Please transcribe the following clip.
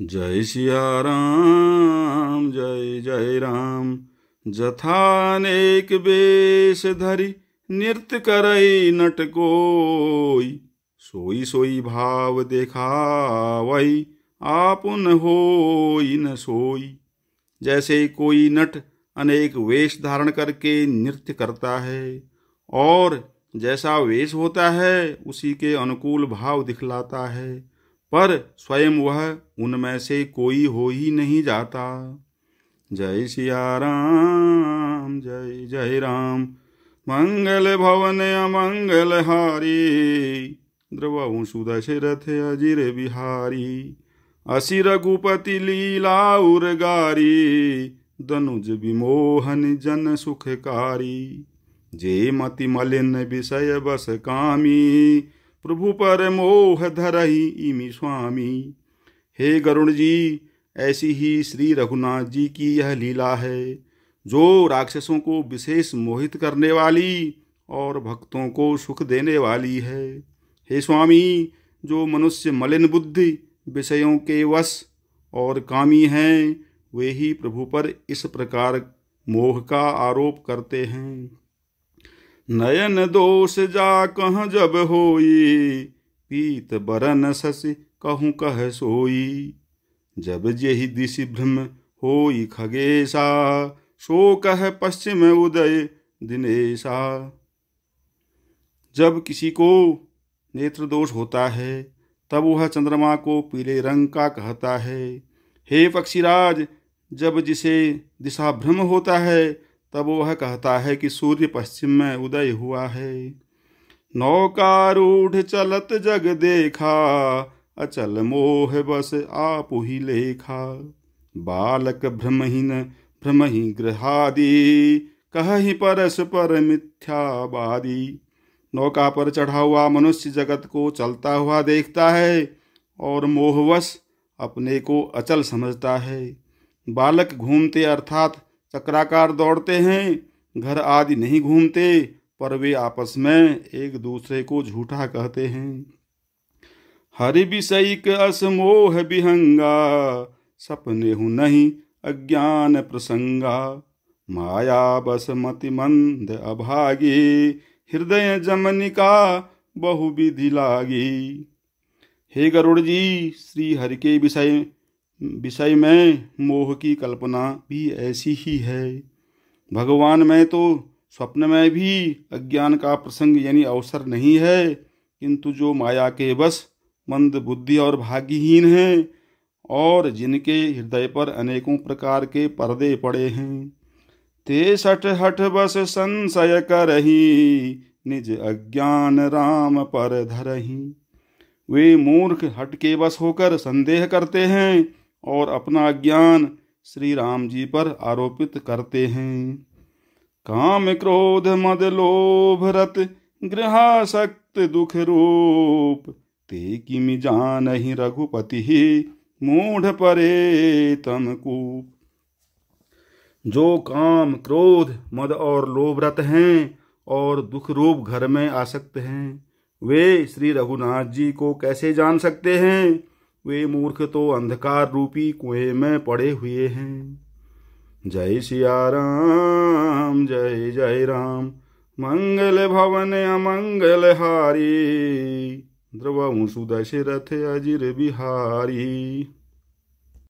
जय सिया राम जय जय राम जथानेक बेश धरी नृत्य करई नट कोई सोई सोई भाव देखावई आप हो होई न सोई जैसे कोई नट अनेक वेश धारण करके नृत्य करता है और जैसा वेश होता है उसी के अनुकूल भाव दिखलाता है पर स्वयं वह उनमें से कोई हो ही नहीं जाता जय सिया राम जय जय राम मंगल भवन अमंगल हारी द्रवऊ सुदशरथ अजिर बिहारी असी रघुपति लीला उर्गारी दनुज विमोहन जन सुखकारी जे मति मलिन विषय बस कामी प्रभु पर मोह धरई इमी स्वामी हे गरुण जी ऐसी ही श्री रघुनाथ जी की यह लीला है जो राक्षसों को विशेष मोहित करने वाली और भक्तों को सुख देने वाली है हे स्वामी जो मनुष्य मलिन बुद्धि विषयों के वश और कामी हैं वे ही प्रभु पर इस प्रकार मोह का आरोप करते हैं नयन दोष जा कह जब होई पीत बरन ससि कहूँ कह सोई जब जेहि दिशि भ्रम होई खगेशा सो कह पश्चिम उदय दिनेशा जब किसी को नेत्र दोष होता है तब वह चंद्रमा को पीले रंग का कहता है हे पक्षीराज जब जिसे दिशा भ्रम होता है तब वह कहता है कि सूर्य पश्चिम में उदय हुआ है नौका रूढ़ चलत जग देखा अचल मोह बस आप ही लेखा बालक भ्रमहीन भ्रमही गृहादि कही मिथ्या मिथ्यावादी नौका पर चढ़ा हुआ मनुष्य जगत को चलता हुआ देखता है और मोहवश अपने को अचल समझता है बालक घूमते अर्थात चक्राकार दौड़ते हैं घर आदि नहीं घूमते पर वे आपस में एक दूसरे को झूठा कहते हैं हरि के असमोह विहंगा सपने हूँ नहीं अज्ञान प्रसंगा माया बसमति मंद अभागी हृदय जमनिका बहुविधि लागी हे गरुड़ जी श्री हरि के विषय विषय में मोह की कल्पना भी ऐसी ही है भगवान में तो स्वप्न में भी अज्ञान का प्रसंग यानी अवसर नहीं है किंतु जो माया के बस मंद बुद्धि और भाग्यहीन हैं और जिनके हृदय पर अनेकों प्रकार के पर्दे पड़े हैं ते सठ हठ बस संशय करही निज अज्ञान राम पर धरही वे मूर्ख हट के बस होकर संदेह करते हैं और अपना ज्ञान श्री राम जी पर आरोपित करते हैं काम क्रोध मद लोभ रत गृहाशक्त दुख रूप ते किमि जान ही रघुपति ही मूढ़ परे तमकूप जो काम क्रोध मद और लोभरत हैं और दुख रूप घर में आ सकते हैं वे श्री रघुनाथ जी को कैसे जान सकते हैं वे मूर्ख तो अंधकार रूपी कुएं में पड़े हुए हैं जय सिया राम जय जय राम मंगल भवन अमंगल हारी ध्रुव सुदशरथ अजिर बिहारी